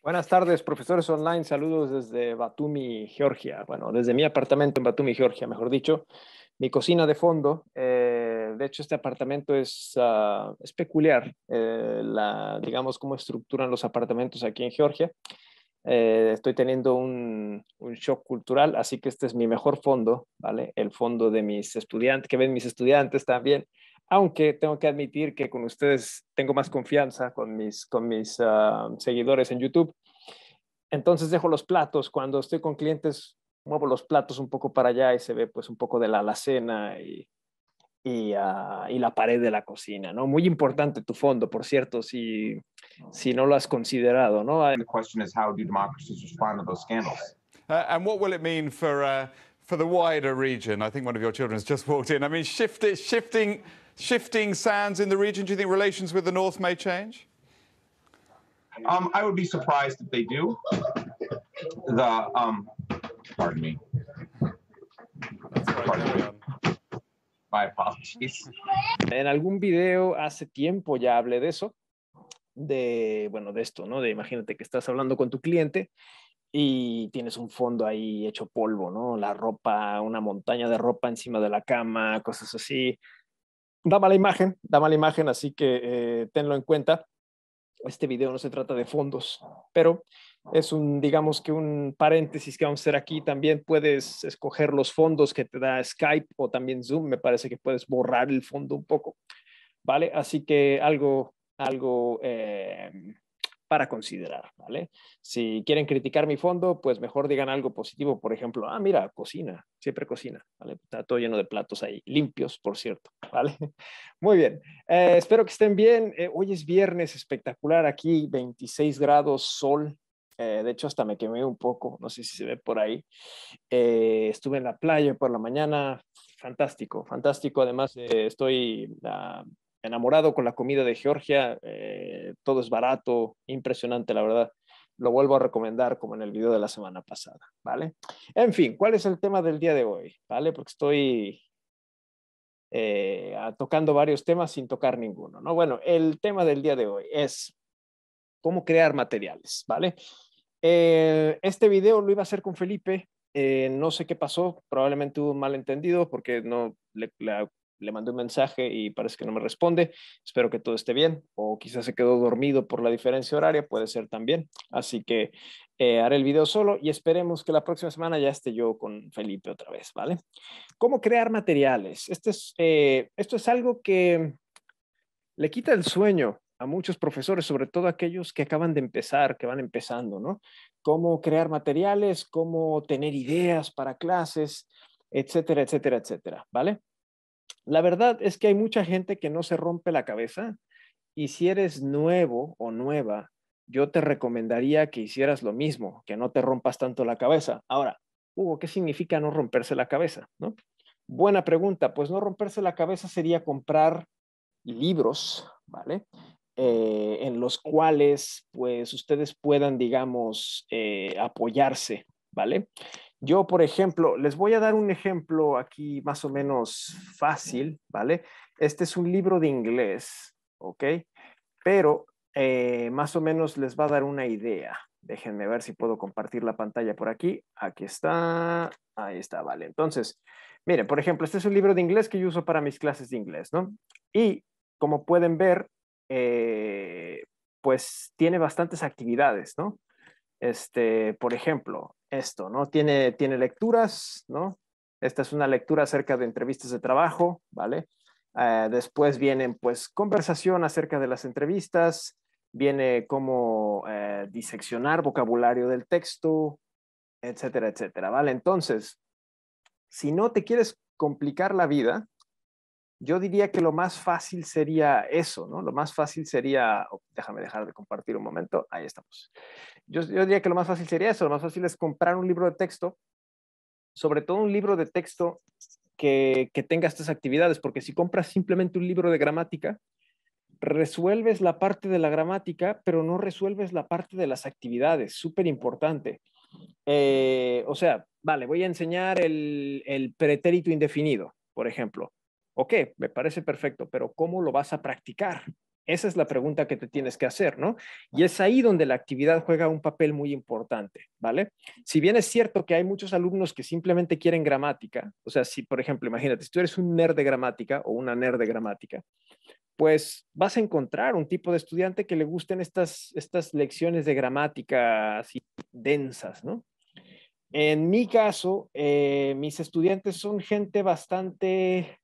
Buenas tardes, profesores online. Saludos desde Batumi, Georgia. Bueno, desde mi apartamento en Batumi, Georgia, mejor dicho. Mi cocina de fondo. Eh, de hecho, este apartamento es, ah, peculiar, eh, la, digamos, cómo estructuran los apartamentos aquí en Georgia. Eh, estoy teniendo un, un, shock cultural, así que este es mi mejor fondo, ¿vale? El fondo de mis estudiantes, que ven mis estudiantes también aunque tengo que admitir que con ustedes tengo más confianza con mis, con mis ah, seguidores en YouTube. Entonces dejo los platos. Cuando estoy con clientes, muevo los platos un poco para allá y se ve pues un poco de la alacena y, y, ah, y la pared de la cocina, ¿no? Muy importante tu fondo, por cierto, si, si no lo has considerado, ¿no? The question is how do democracies respond to those scandals? Uh, and what will it mean for, uh, for the wider region? I think one of your children has just walked in. I mean, shift, shifting shifting sands in the region? Do you think relations with the North may change? Um, I would be surprised if they do. The um, pardon me. Pardon me. My apologies. En algún video hace tiempo ya hablé de eso, de bueno de esto, ¿no? De imagínate que estás hablando con tu cliente y tienes un fondo ahí hecho polvo, ¿no? La ropa, una montaña de ropa encima de la cama, cosas así da mala imagen, da mala imagen, así que eh, tenlo en cuenta. Este video no se trata de fondos, pero es un, digamos que un paréntesis que vamos a hacer aquí. También puedes escoger los fondos que te da Skype o también Zoom. Me parece que puedes borrar el fondo un poco, ¿vale? Así que algo, algo eh, para considerar, ¿vale? Si quieren criticar mi fondo, pues mejor digan algo positivo, por ejemplo, ah, mira, cocina, siempre cocina, ¿vale? Está todo lleno de platos ahí, limpios, por cierto, ¿vale? Muy bien, eh, espero que estén bien. Eh, hoy es viernes espectacular aquí, 26 grados, sol. Eh, de hecho, hasta me quemé un poco, no sé si se ve por ahí. estuve en la playa por la mañana, fantástico, fantástico. Además, estoy... Ah, enamorado con la comida de Georgia, eh, todo es barato, impresionante, la verdad. Lo vuelvo a recomendar como en el video de la semana pasada, ¿vale? En fin, ¿cuál es el tema del día de hoy? ¿Vale? Porque estoy eh, tocando varios temas sin tocar ninguno, ¿no? Bueno, el tema del día de hoy es cómo crear materiales, ¿vale? Eh, este video lo iba a hacer con Felipe, no sé qué pasó, probablemente hubo un malentendido porque no, le, la le mandé un mensaje y parece que no me responde. Espero que todo esté bien. O quizás se quedó dormido por la diferencia horaria, puede ser también. Así que eh, haré el video solo y esperemos que la próxima semana ya esté yo con Felipe otra vez, ¿vale? ¿Cómo crear materiales? Este eh, esto es algo que le quita el sueño a muchos profesores, sobre todo aquellos que acaban de empezar, que van empezando, ¿no? Cómo crear materiales, cómo tener ideas para clases, etcétera, etcétera, etcétera, ¿vale? la verdad es que hay mucha gente que no se rompe la cabeza y si eres nuevo o nueva, yo te recomendaría que hicieras lo mismo, que no te rompas tanto la cabeza. Ahora, Hugo, ¿qué significa no romperse la cabeza? Buena pregunta. Pues no romperse la cabeza sería comprar libros, ¿vale? Eh, en los cuales, pues, ustedes puedan, digamos, eh, apoyarse, ¿vale? Yo, por ejemplo, les voy a dar un ejemplo aquí más o menos fácil, ¿vale? Este es un libro de inglés, ¿ok? Pero eh, más o menos les va a dar una idea. Déjenme ver si puedo compartir la pantalla por aquí. Aquí está. Ahí está, vale. Entonces, miren, por ejemplo, este es un libro de inglés que yo uso para mis clases de inglés, ¿no? Y como pueden ver, eh, pues tiene bastantes actividades, ¿no? Este, por ejemplo, esto, ¿no? Tiene, tiene lecturas, ¿no? Esta es una lectura acerca de entrevistas de trabajo, ¿vale? Eh, después vienen, pues, conversación acerca de las entrevistas, viene cómo eh, diseccionar vocabulario del texto, etcétera, etcétera, ¿vale? Entonces, si no te quieres complicar la vida, yo diría que lo más fácil sería eso, ¿no? Lo más fácil sería, oh, déjame dejar de compartir un momento, ahí estamos. Yo, diría que lo más fácil sería eso, lo más fácil es comprar un libro de texto, sobre todo un libro de texto que, tenga estas actividades, porque si compras simplemente un libro de gramática, resuelves la parte de la gramática, pero no resuelves la parte de las actividades, súper importante. Eh, o sea, vale, voy a enseñar el, el pretérito indefinido, por ejemplo, ok, me parece perfecto, pero ¿cómo lo vas a practicar? Esa es la pregunta que te tienes que hacer, ¿no? Y es ahí donde la actividad juega un papel muy importante, ¿vale? Si bien es cierto que hay muchos alumnos que simplemente quieren gramática, o sea, si, por ejemplo, imagínate, si tú eres un nerd de gramática o una nerd de gramática, pues vas a encontrar un tipo de estudiante que le gusten estas, estas lecciones de gramática así densas, ¿no? En mi caso, eh, mis estudiantes son gente bastante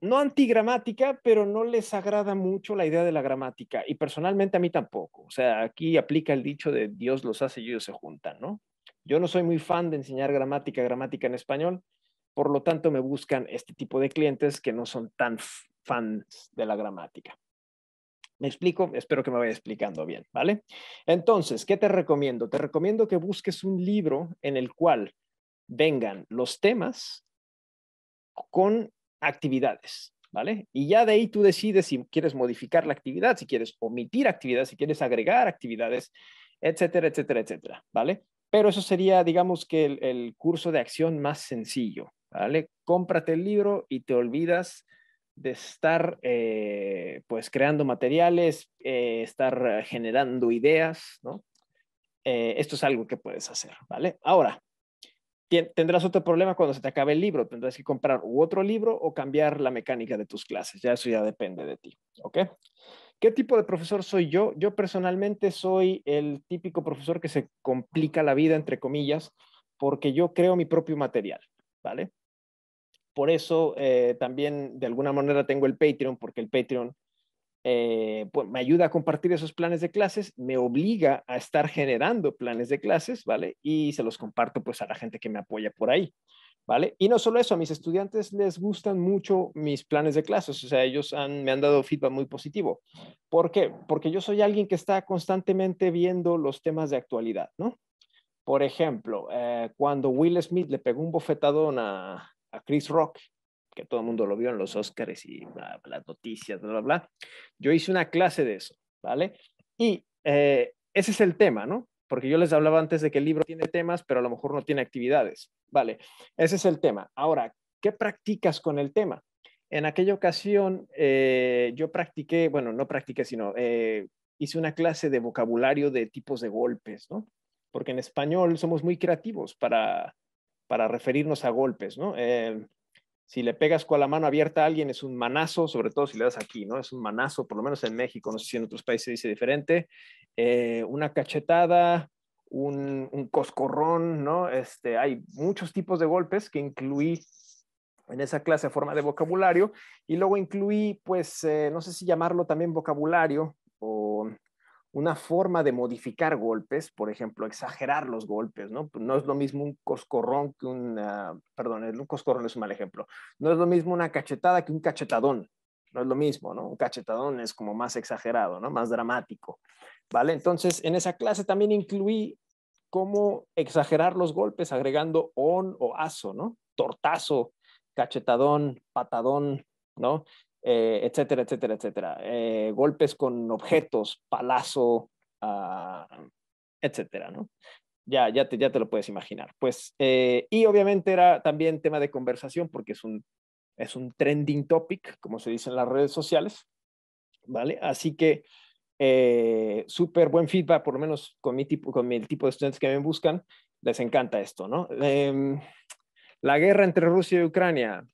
no antigramática, pero no les agrada mucho la idea de la gramática. Y personalmente a mí tampoco. O sea, aquí aplica el dicho de Dios los hace y ellos se juntan, ¿no? Yo no soy muy fan de enseñar gramática, gramática en español. Por lo tanto, me buscan este tipo de clientes que no son tan fans de la gramática. ¿Me explico? Espero que me vaya explicando bien, ¿vale? Entonces, ¿qué te recomiendo? Te recomiendo que busques un libro en el cual vengan los temas con actividades, ¿vale? Y ya de ahí tú decides si quieres modificar la actividad, si quieres omitir actividades, si quieres agregar actividades, etcétera, etcétera, etcétera, ¿vale? Pero eso sería, digamos que el, curso de acción más sencillo, ¿vale? Cómprate el libro y te olvidas de estar eh, pues creando materiales, eh, estar generando ideas, ¿no? Eh, esto es algo que puedes hacer, ¿vale? Ahora, tendrás otro problema cuando se te acabe el libro. Tendrás que comprar otro libro o cambiar la mecánica de tus clases. Ya eso ya depende de ti. ¿Ok? ¿Qué tipo de profesor soy yo? Yo personalmente soy el típico profesor que se complica la vida, entre comillas, porque yo creo mi propio material. ¿Vale? Por eso eh, también de alguna manera tengo el Patreon, porque el Patreon eh, pues, me ayuda a compartir esos planes de clases, me obliga a estar generando planes de clases, ¿vale? Y se los comparto pues a la gente que me apoya por ahí, ¿vale? Y no solo eso, a mis estudiantes les gustan mucho mis planes de clases, o sea, ellos me han dado feedback muy positivo. ¿Por qué? Porque yo soy alguien que está constantemente viendo los temas de actualidad, ¿no? Por ejemplo, eh, cuando Will Smith le pegó un bofetadón a Chris Rock, todo el mundo lo vio en los Oscars y las noticias, bla, bla, bla. Yo hice una clase de eso, ¿vale? Y eh, ese es el tema, ¿no? Porque yo les hablaba antes de que el libro tiene temas, pero a lo mejor no tiene actividades, ¿vale? Ese es el tema. Ahora, ¿qué practicas con el tema? En aquella ocasión eh, yo practiqué, bueno, no practiqué, sino eh, hice una clase de vocabulario de tipos de golpes, ¿no? Porque en español somos muy creativos para, para referirnos a golpes, ¿no? Si le pegas con la mano abierta a alguien es un manazo, sobre todo si le das aquí, ¿no? Es un manazo, por lo menos en México, no sé si en otros países se dice diferente. Eh, una cachetada, un, coscorrón, ¿no? Este, hay muchos tipos de golpes que incluí en esa clase a forma de vocabulario y luego incluí, pues, eh, no sé si llamarlo también vocabulario o una forma de modificar golpes, por ejemplo, exagerar los golpes, ¿no? Pues, no es lo mismo un coscorrón que un... perdón, un coscorrón es un mal ejemplo, no es lo mismo una cachetada que un cachetadón, no es lo mismo, ¿no? Un cachetadón es como más exagerado, ¿no? Más dramático, ¿vale? Entonces, en esa clase también incluí cómo exagerar los golpes agregando on o aso, ¿no? Tortazo, cachetadón, patadón, ¿no? Eh, etcétera, etcétera, etcétera. Eh, golpes con objetos, palazo, ah, etcétera, ¿no? Ya, ya, te, ya te lo puedes imaginar. Pues, eh, y obviamente era también tema de conversación porque es un, es un trending topic, como se dice en las redes sociales, ¿vale? Así que súper buen feedback, por lo menos con mi, tipo, con el tipo de estudiantes que me buscan, les encanta esto, ¿no? Em, la guerra entre Rusia y Ucrania,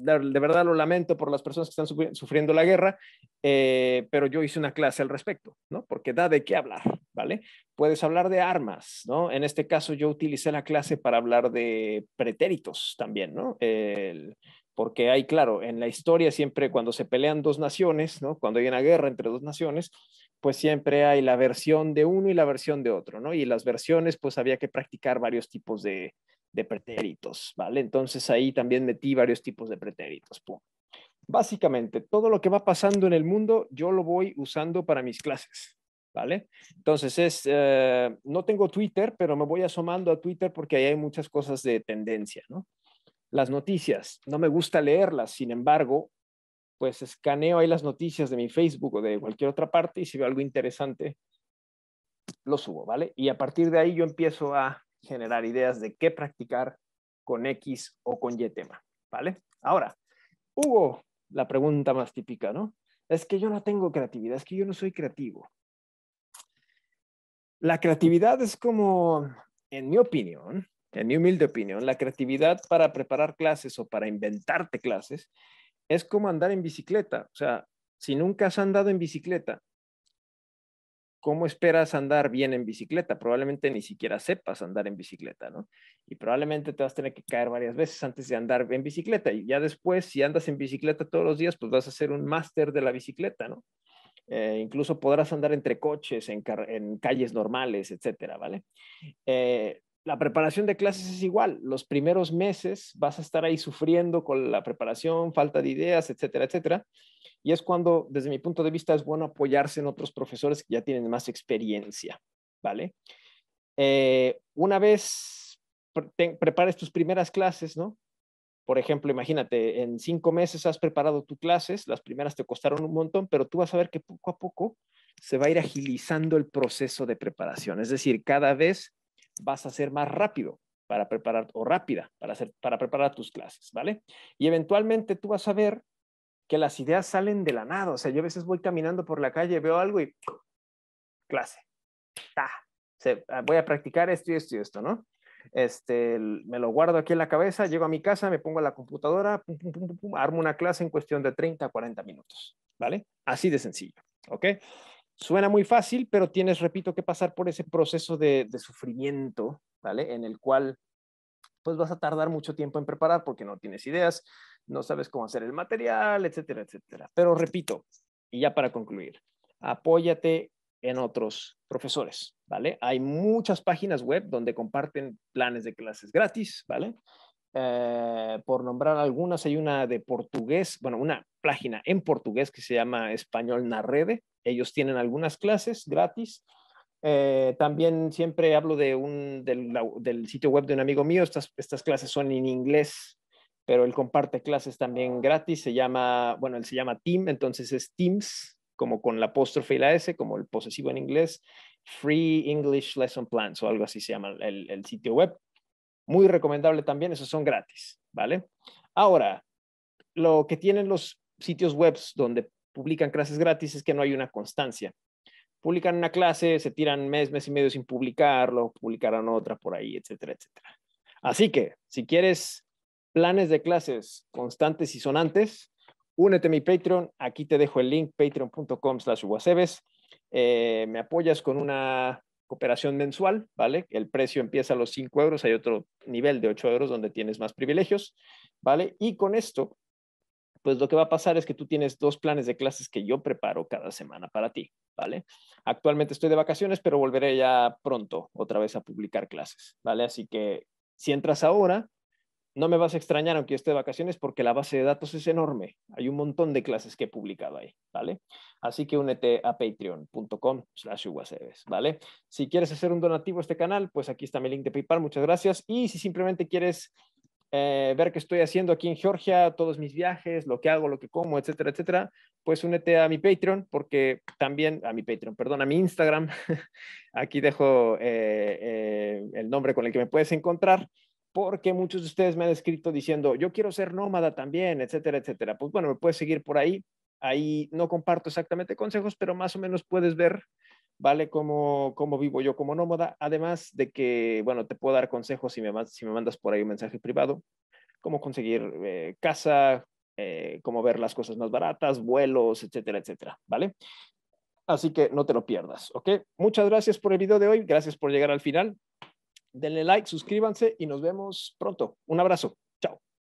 de, verdad lo lamento por las personas que están sufriendo la guerra, eh, pero yo hice una clase al respecto, ¿no? Porque da de qué hablar, ¿vale? Puedes hablar de armas, ¿no? En este caso yo utilicé la clase para hablar de pretéritos también, ¿no? porque hay, claro, en la historia siempre cuando se pelean dos naciones, ¿no? Cuando hay una guerra entre dos naciones, pues siempre hay la versión de uno y la versión de otro, ¿no? Y las versiones, pues había que practicar varios tipos de, de pretéritos, ¿vale? Entonces ahí también metí varios tipos de pretéritos. Básicamente, todo lo que va pasando en el mundo, yo lo voy usando para mis clases, ¿vale? Entonces es, eh, no tengo Twitter, pero me voy asomando a Twitter porque ahí hay muchas cosas de tendencia, ¿no? Las noticias, no me gusta leerlas, sin embargo, pues escaneo ahí las noticias de mi Facebook o de cualquier otra parte y si veo algo interesante, lo subo, ¿vale? Y a partir de ahí yo empiezo a generar ideas de qué practicar con X o con Y tema, ¿vale? Ahora, Hugo, la pregunta más típica, ¿no? Es que yo no tengo creatividad, es que yo no soy creativo. La creatividad es como, en mi opinión, en mi humilde opinión, la creatividad para preparar clases o para inventarte clases es como andar en bicicleta. O sea, si nunca has andado en bicicleta ¿cómo esperas andar bien en bicicleta? Probablemente ni siquiera sepas andar en bicicleta, ¿no? Y probablemente te vas a tener que caer varias veces antes de andar en bicicleta. Y ya después, si andas en bicicleta todos los días, pues vas a ser un máster de la bicicleta, ¿no? Eh, incluso podrás andar entre coches, en, en calles normales, etcétera, ¿vale? Eh, la preparación de clases es igual. Los primeros meses vas a estar ahí sufriendo con la preparación, falta de ideas, etcétera, etcétera. Y es cuando, desde mi punto de vista, es bueno apoyarse en otros profesores que ya tienen más experiencia, ¿vale? Eh, una vez prepares tus primeras clases, ¿no? Por ejemplo, imagínate, en cinco meses has preparado tus clases, las primeras te costaron un montón, pero tú vas a ver que poco a poco se va a ir agilizando el proceso de preparación. Es decir, cada vez vas a ser más rápido para preparar, o rápida para, hacer, para preparar tus clases, ¿vale? Y eventualmente tú vas a ver que las ideas salen de la nada. O sea, yo a veces voy caminando por la calle, veo algo y clase. Ah, voy a practicar esto y esto y esto, ¿no? Este, me lo guardo aquí en la cabeza, llego a mi casa, me pongo a la computadora, armo una clase en cuestión de 30 a 40 minutos, ¿vale? Así de sencillo, ¿ok? Suena muy fácil, pero tienes, repito, que pasar por ese proceso de, sufrimiento, ¿vale? En el cual pues vas a tardar mucho tiempo en preparar porque no tienes ideas, no sabes cómo hacer el material, etcétera, etcétera. Pero repito, y ya para concluir, apóyate en otros profesores, ¿vale? Hay muchas páginas web donde comparten planes de clases gratis, ¿vale? Eh, por nombrar algunas, hay una de portugués, bueno, una página en portugués que se llama Español na Rede. Ellos tienen algunas clases gratis. Eh, también siempre hablo de un, del, sitio web de un amigo mío. Estas, estas clases son en inglés, pero él comparte clases también gratis. Se llama, bueno, él se llama Team, entonces es Teams, como con la apóstrofe y la S, como el posesivo en inglés. Free English Lesson Plans o algo así se llama el, el sitio web. Muy recomendable también, esos son gratis, ¿vale? Ahora, lo que tienen los sitios web donde publican clases gratis es que no hay una constancia. Publican una clase, se tiran mes, mes y medio sin publicarlo, publicarán otra por ahí, etcétera, etcétera. Así que, si quieres planes de clases constantes y sonantes, únete a mi Patreon. Aquí te dejo el link, patreon.com slash eh, me apoyas con una cooperación mensual, ¿vale? El precio empieza a los 5 euros, hay otro nivel de 8 euros donde tienes más privilegios, ¿vale? Y con esto, pues lo que va a pasar es que tú tienes dos planes de clases que yo preparo cada semana para ti, ¿vale? Actualmente estoy de vacaciones, pero volveré ya pronto otra vez a publicar clases, ¿vale? Así que si entras ahora, no me vas a extrañar aunque esté de vacaciones porque la base de datos es enorme. Hay un montón de clases que he publicado ahí, ¿vale? Así que únete a patreon.com slash ¿vale? Si quieres hacer un donativo a este canal, pues aquí está mi link de PayPal, muchas gracias. Y si simplemente quieres eh, ver qué estoy haciendo aquí en Georgia, todos mis viajes, lo que hago, lo que como, etcétera, etcétera, pues únete a mi Patreon, porque también, a mi Patreon, perdón, a mi Instagram, aquí dejo eh, eh, el nombre con el que me puedes encontrar porque muchos de ustedes me han escrito diciendo, yo quiero ser nómada también, etcétera, etcétera. Pues bueno, me puedes seguir por ahí. Ahí no comparto exactamente consejos, pero más o menos puedes ver, ¿vale? Cómo, cómo vivo yo como nómada. Además de que, bueno, te puedo dar consejos si me, si me mandas por ahí un mensaje privado, cómo conseguir eh, casa, eh, cómo ver las cosas más baratas, vuelos, etcétera, etcétera, ¿vale? Así que no te lo pierdas, ¿ok? Muchas gracias por el video de hoy, gracias por llegar al final. Denle like, suscríbanse y nos vemos pronto. Un abrazo.